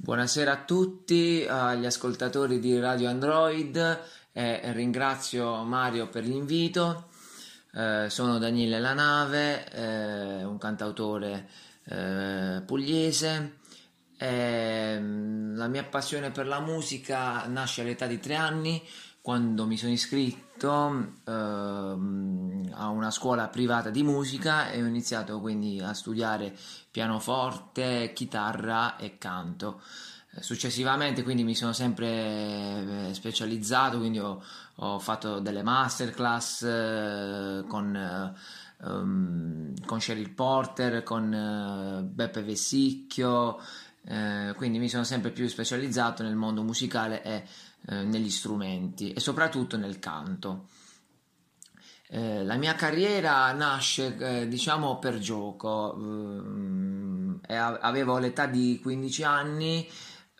Buonasera a tutti, agli ascoltatori di Radio Android, eh, ringrazio Mario per l'invito. Eh, sono Daniele Lanave, eh, un cantautore eh, pugliese. Eh, la mia passione per la musica nasce all'età di tre anni quando mi sono iscritto eh, a una scuola privata di musica e ho iniziato quindi a studiare pianoforte, chitarra e canto. Eh, successivamente quindi mi sono sempre eh, specializzato, quindi ho, ho fatto delle masterclass eh, con, eh, um, con Cheryl Porter, con eh, Beppe Vessicchio, eh, quindi mi sono sempre più specializzato nel mondo musicale e eh, negli strumenti e soprattutto nel canto. Eh, la mia carriera nasce eh, diciamo per gioco, eh, avevo l'età di 15 anni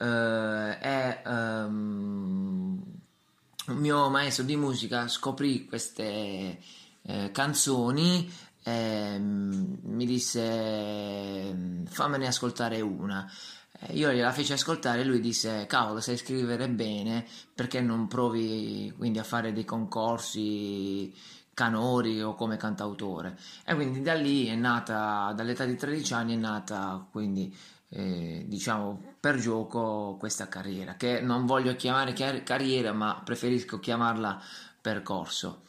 e um, mio maestro di musica scoprì queste canzoni e mm, mi disse fammene ascoltare una eh, io gliela feci ascoltare e lui disse: Cavolo, sai scrivere bene, perché non provi quindi a fare dei concorsi canori o come cantautore? E quindi da lì è nata, dall'età di 13 anni, è nata quindi, eh, diciamo, per gioco questa carriera, che non voglio chiamare car- carriera, ma preferisco chiamarla percorso.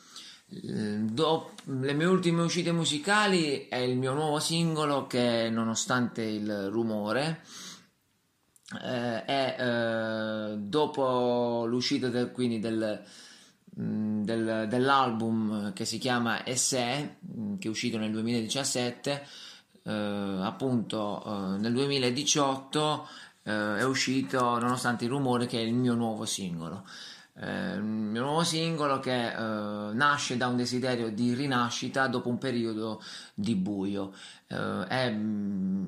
Do, le mie ultime uscite musicali è il mio nuovo singolo che, nonostante il rumore, eh, e eh, dopo l'uscita del, quindi del, mm, del, dell'album che si chiama SE, mm, che è uscito nel 2017, eh, appunto eh, nel 2018 è uscito Nonostante il rumore, che è il mio nuovo singolo eh, il mio nuovo singolo che eh, nasce da un desiderio di rinascita dopo un periodo di buio. Eh, è, mm,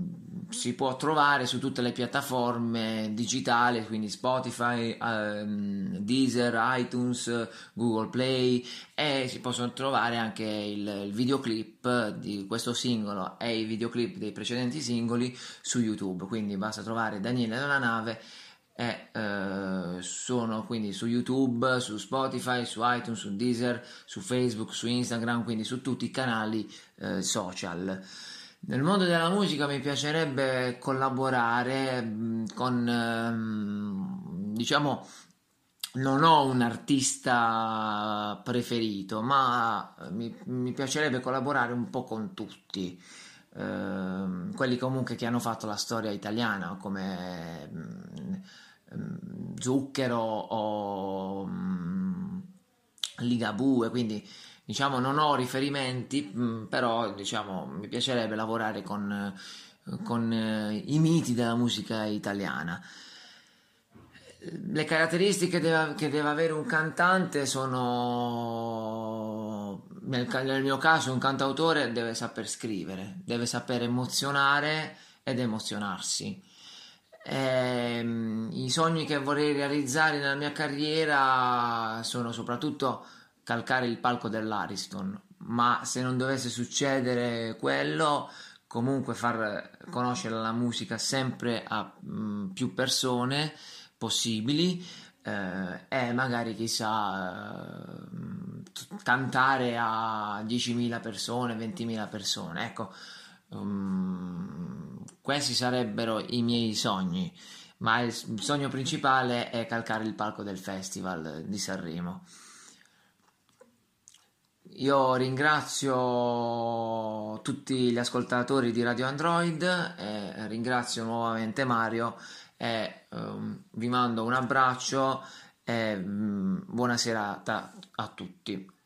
si può trovare su tutte le piattaforme digitali, quindi Spotify, ehm, Deezer, iTunes, Google Play e si possono trovare anche il, il videoclip di questo singolo e i videoclip dei precedenti singoli su YouTube. Quindi basta trovare Daniele dalla nave e eh, eh, sono quindi su YouTube, su Spotify, su iTunes, su Deezer, su Facebook, su Instagram, quindi su tutti i canali eh, social. Nel mondo della musica mi piacerebbe collaborare mm, con, ehm, diciamo, non ho un artista preferito, ma eh, mi, mi piacerebbe collaborare un po' con tutti. Ehm, quelli comunque che hanno fatto la storia italiana come mm, zucchero o mh, mm, ligabue, quindi diciamo non ho riferimenti, mh, mm, però diciamo mi piacerebbe lavorare con, con eh, i miti della musica italiana. Le caratteristiche deve, che deve avere un cantante sono, nel, nel mio caso, un cantautore deve saper scrivere, deve saper emozionare ed emozionarsi eh, I sogni che vorrei realizzare nella mia carriera sono soprattutto calcare il palco dell'Ariston, ma se non dovesse succedere quello, comunque far conoscere la musica sempre a mh, mm, più persone possibili eh, e magari chissà eh, cantare a 10.000 persone, 20.000 persone, ecco. Um, questi sarebbero i miei sogni, ma il sogno principale è calcare il palco del Festival di Sanremo. Io ringrazio tutti gli ascoltatori di Radio Android, eh, ringrazio nuovamente Mario e um, vi mando un abbraccio e um, mm, buona serata a tutti.